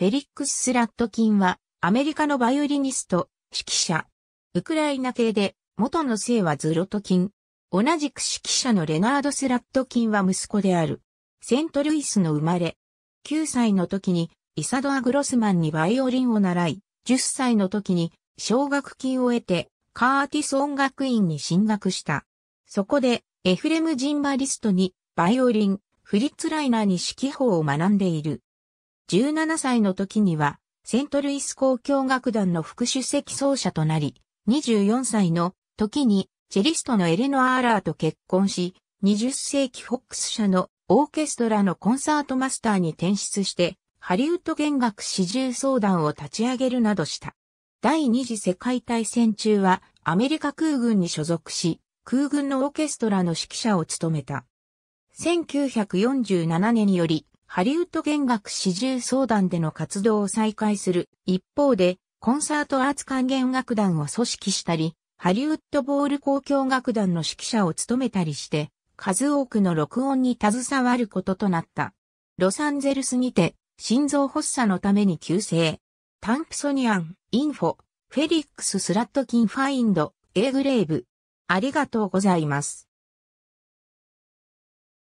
フェリックス・スラットキンは、アメリカのバイオリニスト、指揮者。ウクライナ系で、元の姓はズロトキン。同じく指揮者のレナード・スラットキンは息子である。セントルイスの生まれ。9歳の時に、イサドア・グロスマンにバイオリンを習い、10歳の時に、奨学金を得て、カーティス音楽院に進学した。そこで、エフレム・ジンバリストに、バイオリン、フリッツ・ライナーに指揮法を学んでいる。17歳の時には、セントルイス交響楽団の副主席奏者となり、24歳の時に、チェリストのエレノアーラーと結婚し、20世紀フォックス社のオーケストラのコンサートマスターに転出して、ハリウッド弦楽始重相談を立ち上げるなどした。第二次世界大戦中はアメリカ空軍に所属し、空軍のオーケストラの指揮者を務めた。1947年によりハリウッド弦楽四重相談での活動を再開する一方で、コンサートアーツ管弦楽団を組織したり、ハリウッドボール公共楽団の指揮者を務めたりして、数多くの録音に携わることとなった。ロサンゼルスにて、心臓発作のために急性。タンプソニアン、インフォ、フェリックス・スラットキン・ファインド、エーグレーブ。ありがとうございます。